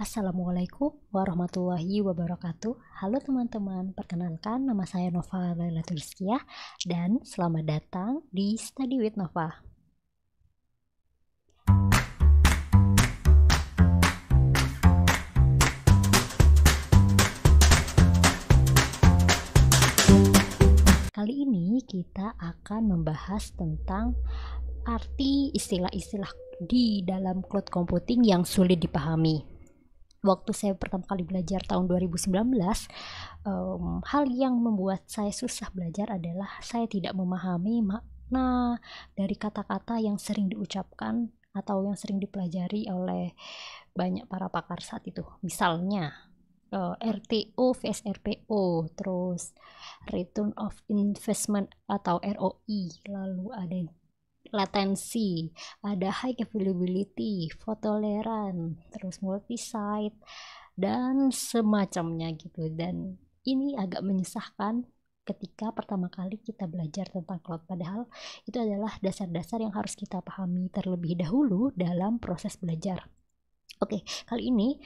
Assalamualaikum warahmatullahi wabarakatuh. Halo teman-teman, perkenalkan nama saya Nova Laila dan selamat datang di Study with Nova. Kali ini kita akan membahas tentang arti istilah-istilah di dalam cloud computing yang sulit dipahami waktu saya pertama kali belajar tahun 2019 um, hal yang membuat saya susah belajar adalah saya tidak memahami makna dari kata-kata yang sering diucapkan atau yang sering dipelajari oleh banyak para pakar saat itu misalnya uh, eh, RTO RPO, terus Return of Investment atau ROI lalu ada yang latensi, ada high availability, fotoleran, terus multi-site, dan semacamnya gitu. Dan ini agak menyusahkan ketika pertama kali kita belajar tentang cloud padahal itu adalah dasar-dasar yang harus kita pahami terlebih dahulu dalam proses belajar. Oke, kali ini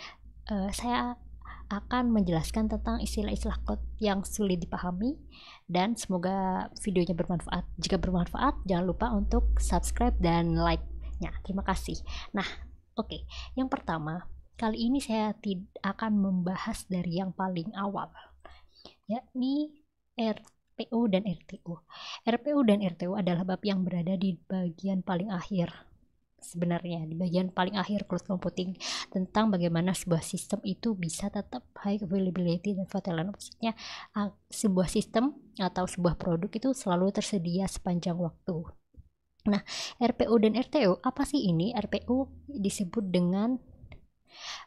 uh, saya akan menjelaskan tentang istilah-istilah code yang sulit dipahami dan semoga videonya bermanfaat. Jika bermanfaat, jangan lupa untuk subscribe dan like-nya. Terima kasih. Nah, oke. Okay. Yang pertama, kali ini saya akan membahas dari yang paling awal, yakni RPO dan RTU. RPO dan RTU adalah bab yang berada di bagian paling akhir sebenarnya di bagian paling akhir close computing tentang bagaimana sebuah sistem itu bisa tetap high availability dan fatality maksudnya sebuah sistem atau sebuah produk itu selalu tersedia sepanjang waktu Nah, RPO dan RTO apa sih ini? RPO disebut dengan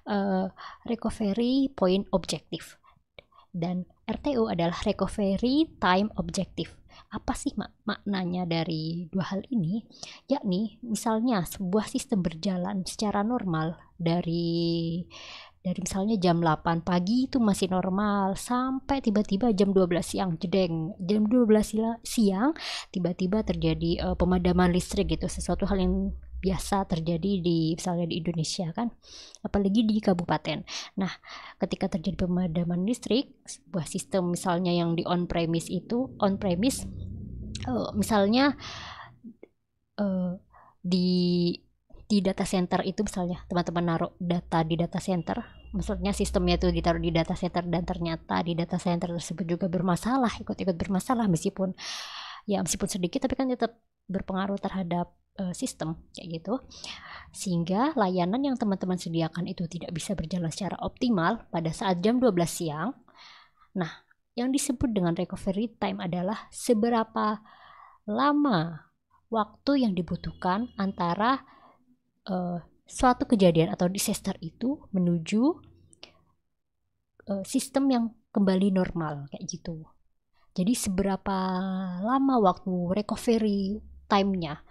uh, recovery point objective dan RTO adalah recovery time objective apa sih mak maknanya dari dua hal ini? Yakni misalnya sebuah sistem berjalan secara normal dari dari misalnya jam 8 pagi itu masih normal sampai tiba-tiba jam 12 siang jedeng jam 12 siang tiba-tiba terjadi uh, pemadaman listrik gitu sesuatu hal yang biasa terjadi di misalnya di Indonesia kan apalagi di kabupaten nah ketika terjadi pemadaman listrik sebuah sistem misalnya yang di on premise itu on premise uh, eh, misalnya uh, di di data center itu misalnya teman-teman naruh data di data center maksudnya sistemnya itu ditaruh di data center dan ternyata di data center tersebut juga bermasalah ikut-ikut bermasalah meskipun ya meskipun sedikit tapi kan tetap berpengaruh terhadap sistem kayak gitu sehingga layanan yang teman-teman sediakan itu tidak bisa berjalan secara optimal pada saat jam 12 siang nah yang disebut dengan recovery time adalah seberapa lama waktu yang dibutuhkan antara uh, suatu kejadian atau disaster itu menuju uh, sistem yang kembali normal kayak gitu. Jadi seberapa lama waktu recovery time-nya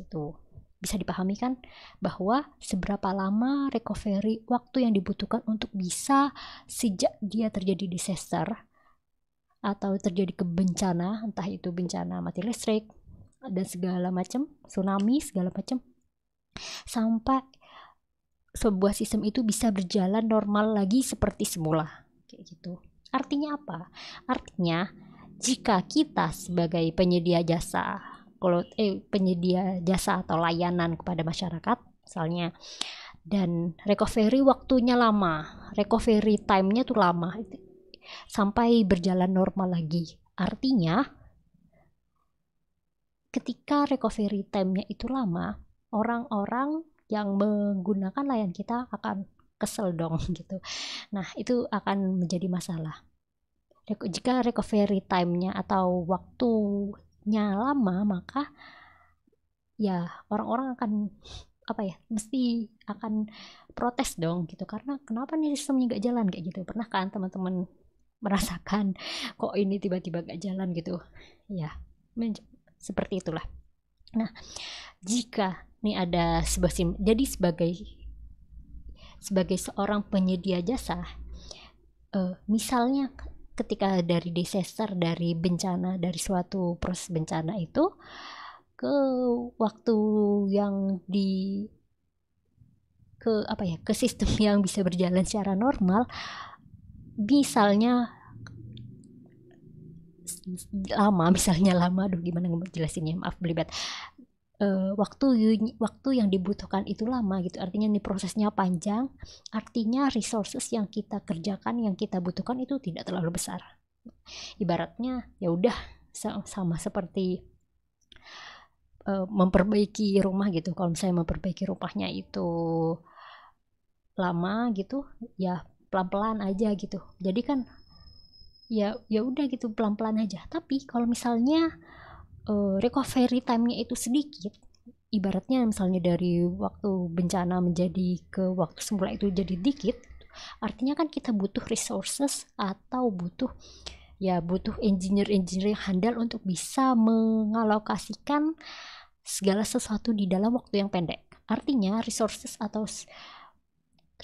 gitu bisa dipahami kan bahwa seberapa lama recovery waktu yang dibutuhkan untuk bisa sejak dia terjadi disaster atau terjadi kebencana entah itu bencana mati listrik dan segala macam tsunami segala macam sampai sebuah sistem itu bisa berjalan normal lagi seperti semula kayak gitu artinya apa artinya jika kita sebagai penyedia jasa kalau eh, penyedia jasa atau layanan kepada masyarakat misalnya dan recovery waktunya lama recovery time tuh lama sampai berjalan normal lagi artinya ketika recovery time itu lama orang-orang yang menggunakan layan kita akan kesel dong gitu nah itu akan menjadi masalah jika recovery time-nya atau waktu efeknya lama maka ya orang-orang akan apa ya mesti akan protes dong gitu karena kenapa nih sistemnya gak jalan kayak gitu pernah kan teman-teman merasakan kok ini tiba-tiba gak jalan gitu ya seperti itulah nah jika nih ada sebuah sim jadi sebagai sebagai seorang penyedia jasa eh, misalnya ketika dari disaster dari bencana dari suatu proses bencana itu ke waktu yang di ke apa ya ke sistem yang bisa berjalan secara normal misalnya lama misalnya lama aduh gimana jelasinnya maaf belibet uh, waktu waktu yang dibutuhkan itu lama gitu artinya ini prosesnya panjang artinya resources yang kita kerjakan yang kita butuhkan itu tidak terlalu besar ibaratnya ya udah sama seperti eh, memperbaiki rumah gitu kalau misalnya memperbaiki rumahnya itu lama gitu ya pelan-pelan aja gitu jadi kan ya ya udah gitu pelan-pelan aja tapi kalau misalnya uh, recovery time-nya itu sedikit ibaratnya misalnya dari waktu bencana menjadi ke waktu semula itu jadi dikit artinya kan kita butuh resources atau butuh ya butuh engineer-engineer yang handal untuk bisa mengalokasikan segala sesuatu di dalam waktu yang pendek artinya resources atau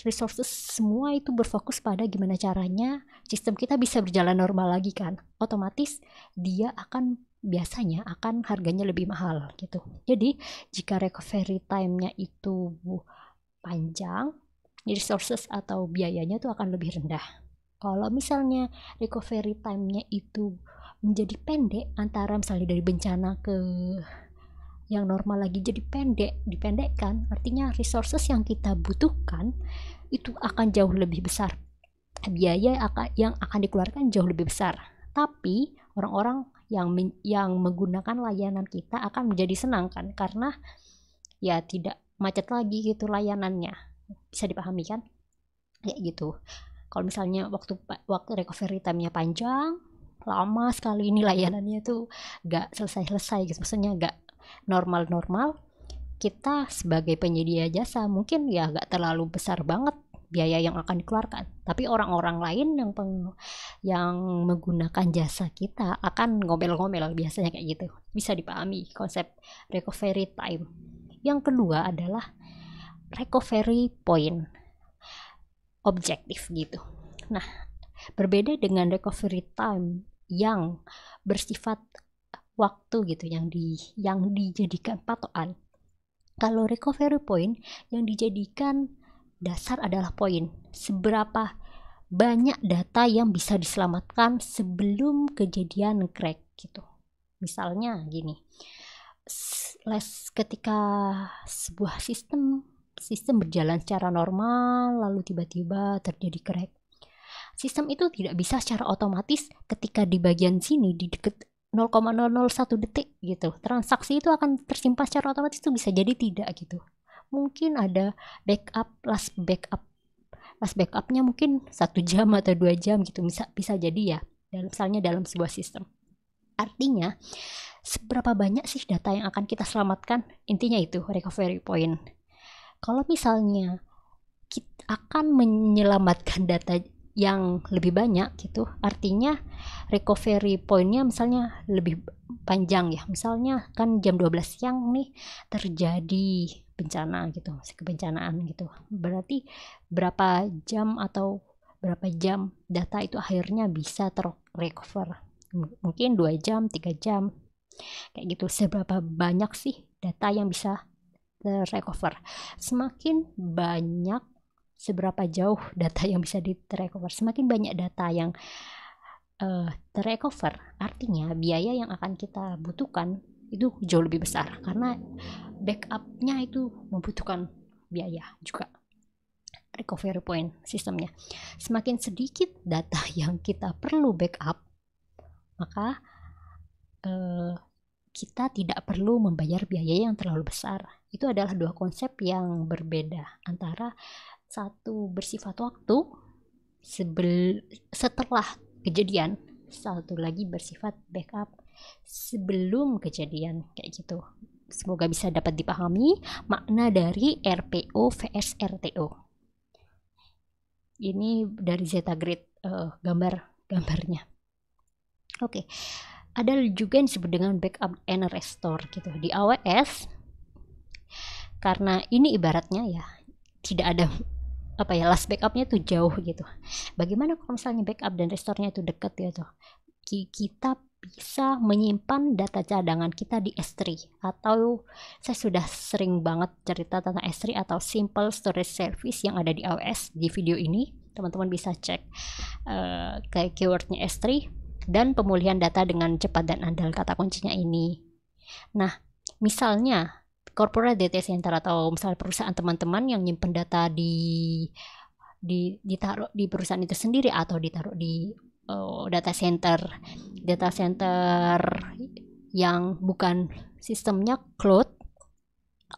resources semua itu berfokus pada gimana caranya sistem kita bisa berjalan normal lagi kan otomatis dia akan biasanya akan harganya lebih mahal gitu. Jadi jika recovery time-nya itu panjang, resources atau biayanya itu akan lebih rendah. Kalau misalnya recovery time-nya itu menjadi pendek antara misalnya dari bencana ke yang normal lagi jadi pendek, dipendekkan, artinya resources yang kita butuhkan itu akan jauh lebih besar. Biaya yang akan dikeluarkan jauh lebih besar. Tapi orang-orang yang yang menggunakan layanan kita akan menjadi senang kan karena ya tidak macet lagi gitu layanannya bisa dipahami kan ya gitu kalau misalnya waktu waktu recovery time-nya panjang lama sekali ini layanannya tuh gak selesai-selesai gitu maksudnya gak normal-normal kita sebagai penyedia jasa mungkin ya gak terlalu besar banget biaya yang akan dikeluarkan tapi orang-orang lain yang peng, yang menggunakan jasa kita akan ngomel-ngomel biasanya kayak gitu bisa dipahami konsep recovery time yang kedua adalah recovery point objektif gitu nah berbeda dengan recovery time yang bersifat waktu gitu yang di yang dijadikan patokan kalau recovery point yang dijadikan dasar adalah poin. Seberapa banyak data yang bisa diselamatkan sebelum kejadian crack gitu. Misalnya gini. Les ketika sebuah sistem sistem berjalan secara normal lalu tiba-tiba terjadi crack. Sistem itu tidak bisa secara otomatis ketika di bagian sini di deket 0,001 detik gitu. Transaksi itu akan tersimpan secara otomatis itu bisa jadi tidak gitu mungkin ada backup last backup last backupnya mungkin satu jam atau dua jam gitu bisa bisa jadi ya dalam misalnya dalam sebuah sistem artinya seberapa banyak sih data yang akan kita selamatkan intinya itu recovery point kalau misalnya kita akan menyelamatkan data yang lebih banyak gitu artinya recovery pointnya misalnya lebih panjang ya misalnya kan jam 12 siang nih terjadi bencana gitu kebencanaan gitu berarti berapa jam atau berapa jam data itu akhirnya bisa terrecover mungkin dua jam tiga jam kayak gitu seberapa banyak sih data yang bisa terrecover semakin banyak seberapa jauh data yang bisa di semakin banyak data yang uh, terrecover artinya biaya yang akan kita butuhkan itu jauh lebih besar karena backupnya itu membutuhkan biaya juga recovery point sistemnya semakin sedikit data yang kita perlu backup maka uh, kita tidak perlu membayar biaya yang terlalu besar. Itu adalah dua konsep yang berbeda antara satu bersifat waktu sebel setelah kejadian satu lagi bersifat backup sebelum kejadian kayak gitu semoga bisa dapat dipahami makna dari RPO vs RTO ini dari Zeta Grid uh, gambar gambarnya oke okay. ada juga yang disebut dengan backup and restore gitu di AWS karena ini ibaratnya ya tidak ada apa ya last backupnya tuh jauh gitu bagaimana kalau misalnya backup dan restorenya itu dekat ya tuh kita bisa menyimpan data cadangan kita di S3 atau saya sudah sering banget cerita tentang S3 atau simple storage service yang ada di AWS di video ini teman-teman bisa cek uh, eh, kayak keywordnya S3 dan pemulihan data dengan cepat dan andal kata kuncinya ini nah misalnya corporate data center atau misalnya perusahaan teman-teman yang nyimpen data di di ditaruh di perusahaan itu sendiri atau ditaruh di uh, data center data center yang bukan sistemnya cloud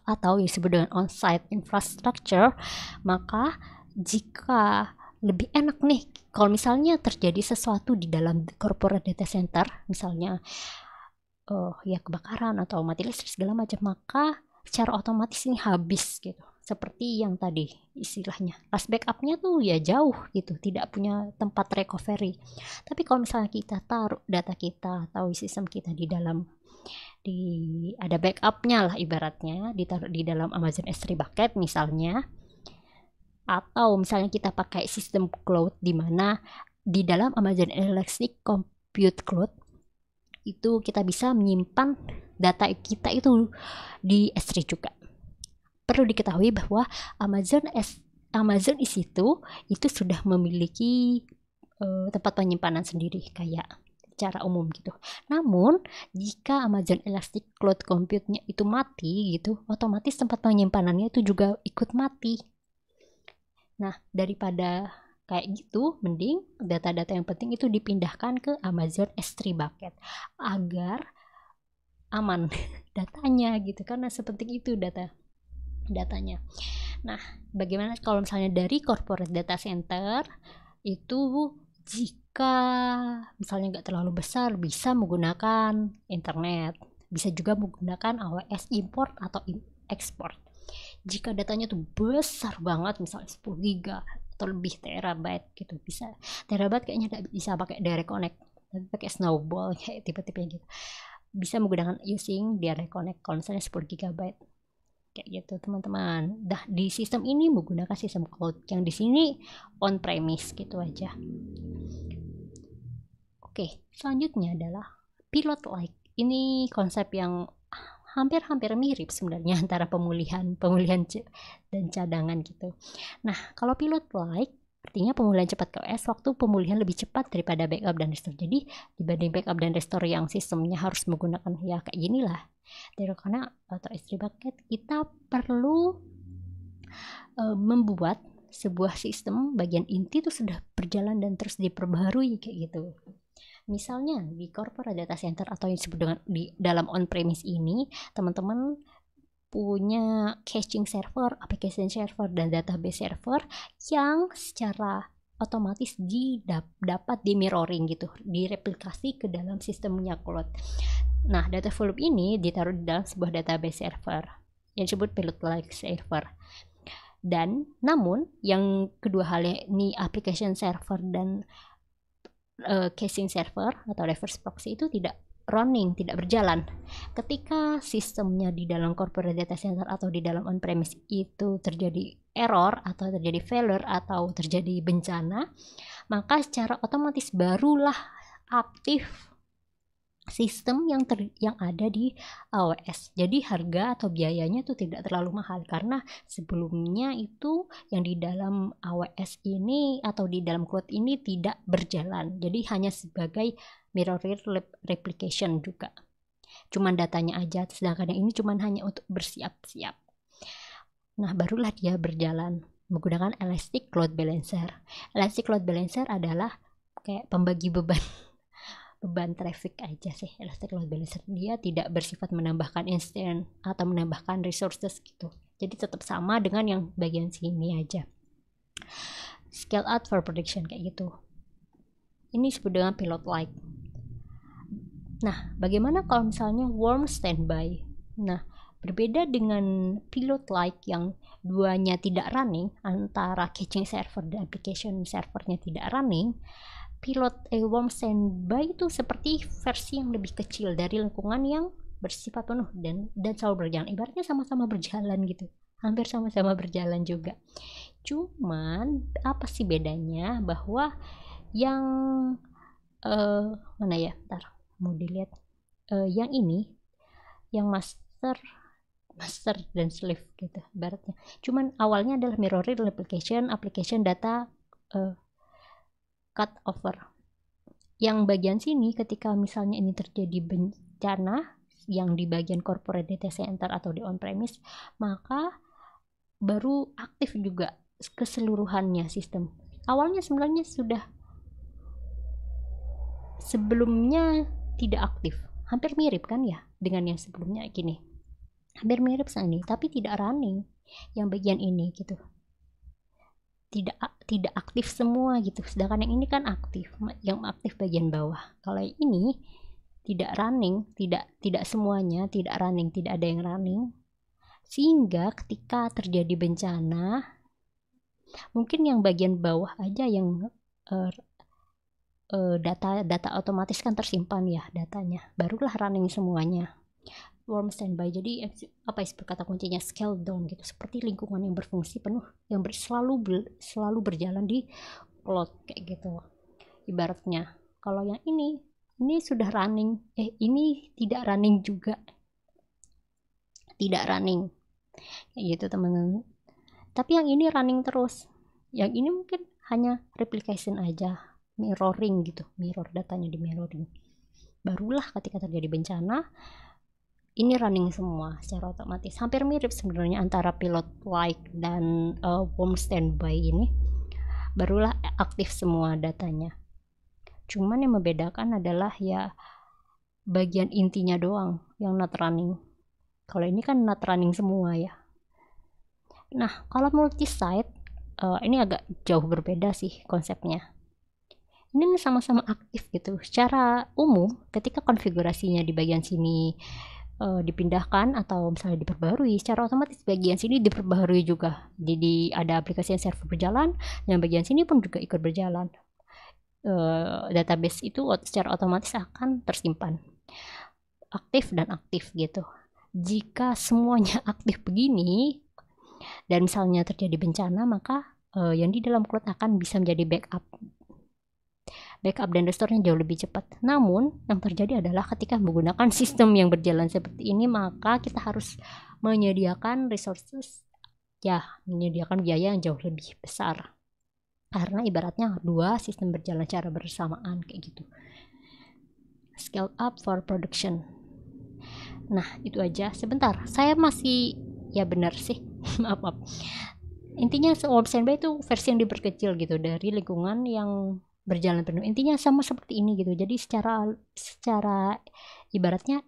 atau yang disebut dengan on-site infrastructure maka jika lebih enak nih kalau misalnya terjadi sesuatu di dalam corporate data center misalnya uh, ya kebakaran atau mati listrik segala macam maka secara otomatis ini habis gitu seperti yang tadi istilahnya last backupnya tuh ya jauh gitu tidak punya tempat recovery tapi kalau misalnya kita taruh data kita atau sistem kita di dalam di ada backupnya lah ibaratnya ditaruh di dalam Amazon S3 bucket misalnya atau misalnya kita pakai sistem cloud di mana di dalam Amazon Elastic Compute Cloud itu kita bisa menyimpan data kita itu di S3 juga. Perlu diketahui bahwa Amazon S Amazon is itu itu sudah memiliki uh, tempat penyimpanan sendiri kayak cara umum gitu. Namun jika Amazon Elastic Cloud Compute-nya itu mati gitu, otomatis tempat penyimpanannya itu juga ikut mati. Nah, daripada kayak gitu mending data-data yang penting itu dipindahkan ke Amazon S3 bucket agar aman datanya gitu karena sepenting itu data datanya nah bagaimana kalau misalnya dari corporate data center itu jika misalnya nggak terlalu besar bisa menggunakan internet bisa juga menggunakan AWS import atau export jika datanya tuh besar banget misalnya 10 giga atau lebih terabyte gitu bisa terabyte kayaknya tidak bisa pakai direct connect tapi pakai snowball kayak tipe-tipe gitu bisa menggunakan using direct connect kalau misalnya 10 GB kayak gitu teman-teman dah di sistem ini menggunakan sistem cloud yang di sini on premise gitu aja oke selanjutnya adalah pilot like ini konsep yang hampir-hampir mirip sebenarnya antara pemulihan pemulihan dan cadangan gitu. Nah, kalau pilot like Artinya pemulihan cepat OS waktu pemulihan lebih cepat daripada backup dan restore. Jadi dibanding backup dan restore yang sistemnya harus menggunakan ya kayak ginilah. Dari karena atau istri 3 bucket kita perlu uh, membuat sebuah sistem bagian inti itu sudah berjalan dan terus diperbarui kayak gitu. Misalnya di corporate data center atau yang disebut dengan di dalam on premise ini, teman-teman punya caching server, application server dan database server yang secara otomatis didap dapat di mirroring gitu, direplikasi ke dalam sistemnya cloud. Nah, data volume ini ditaruh di dalam sebuah database server yang disebut pilot like server. Dan namun yang kedua hal ini application server dan uh, eh, caching server atau reverse proxy itu tidak running, tidak berjalan. Ketika sistemnya di dalam corporate data center atau di dalam on-premise itu terjadi error atau terjadi failure atau terjadi bencana, maka secara otomatis barulah aktif sistem yang ter, yang ada di AWS. Eh, Jadi harga atau biayanya itu tidak terlalu mahal karena sebelumnya itu yang di dalam AWS ini atau di dalam cloud ini tidak berjalan. Jadi hanya sebagai mirror replication juga. Cuman datanya aja, sedangkan yang ini cuman hanya untuk bersiap-siap. Nah, barulah dia berjalan menggunakan Elastic Cloud Balancer. Elastic Cloud Balancer adalah kayak pembagi beban beban traffic aja sih elastic load balancer dia tidak bersifat menambahkan instant atau menambahkan resources gitu jadi tetap sama dengan yang bagian sini aja scale out for prediction kayak gitu ini disebut dengan pilot light. nah bagaimana kalau misalnya warm standby nah berbeda dengan pilot light yang duanya tidak running antara caching server dan application servernya tidak running pilot a warm standby itu seperti versi yang lebih kecil dari lengkungan yang bersifat penuh dan dan selalu berjalan ibaratnya sama-sama berjalan gitu hampir sama-sama berjalan juga cuman apa sih bedanya bahwa yang uh, mana ya ntar mau dilihat uh, yang ini yang master master dan slave gitu ibaratnya cuman awalnya adalah mirroring replication application data uh, cut over. Yang bagian sini ketika misalnya ini terjadi bencana yang di bagian corporate data center atau di on-premise, maka baru aktif juga keseluruhannya sistem. Awalnya sebenarnya sudah sebelumnya tidak aktif. Hampir mirip kan ya dengan yang sebelumnya gini. Hampir mirip ini tapi tidak running yang bagian ini gitu tidak tidak aktif semua gitu sedangkan yang ini kan aktif yang aktif bagian bawah kalau yang ini tidak running tidak tidak semuanya tidak running tidak ada yang running sehingga ketika terjadi bencana mungkin yang bagian bawah aja yang uh, uh, data data otomatis kan tersimpan ya datanya barulah running semuanya warm standby jadi apa ya kata kuncinya scale down gitu seperti lingkungan yang berfungsi penuh yang ber, selalu ber, selalu berjalan di cloud kayak gitu ibaratnya kalau yang ini ini sudah running eh ini tidak running juga tidak running kayak gitu teman-teman tapi yang ini running terus yang ini mungkin hanya replication aja mirroring gitu mirror datanya di mirroring barulah ketika terjadi bencana ini running semua secara otomatis hampir mirip sebenarnya antara pilot like dan uh, warm standby ini barulah aktif semua datanya cuman yang membedakan adalah ya bagian intinya doang yang not running kalau ini kan not running semua ya nah kalau multi site uh, eh, ini agak jauh berbeda sih konsepnya ini sama-sama aktif gitu secara umum ketika konfigurasinya di bagian sini uh, dipindahkan atau misalnya diperbarui secara otomatis bagian sini diperbarui juga jadi ada aplikasi yang server berjalan yang bagian sini pun juga ikut berjalan uh, database itu secara otomatis akan tersimpan aktif dan aktif gitu jika semuanya aktif begini dan misalnya terjadi bencana maka uh, yang di dalam cloud akan bisa menjadi backup backup dan restore-nya jauh lebih cepat. Namun, yang terjadi adalah ketika menggunakan sistem yang berjalan seperti ini, maka kita harus menyediakan resources ya, menyediakan biaya yang jauh lebih besar. Karena ibaratnya dua sistem berjalan secara bersamaan kayak gitu. Scale up for production. Nah, itu aja. Sebentar, saya masih ya benar sih. maaf, maaf intinya warm itu versi yang diperkecil gitu dari lingkungan yang berjalan penuh intinya sama seperti ini gitu jadi secara secara ibaratnya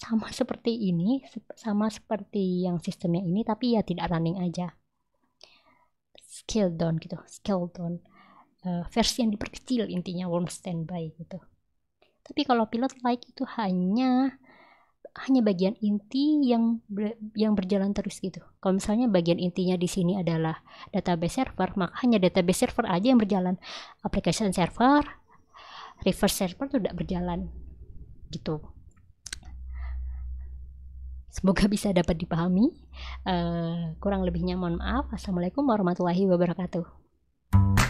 sama seperti ini sama seperti yang sistemnya ini tapi ya tidak running aja scale down gitu scale down uh, versi yang diperkecil intinya warm standby gitu tapi kalau pilot like itu hanya hanya bagian inti yang ber, yang berjalan terus gitu. Kalau misalnya bagian intinya di sini adalah database server, maka hanya database server aja yang berjalan. Application server, reverse server itu tidak berjalan gitu. Semoga bisa dapat dipahami. Uh, kurang lebihnya mohon maaf. Assalamualaikum warahmatullahi wabarakatuh.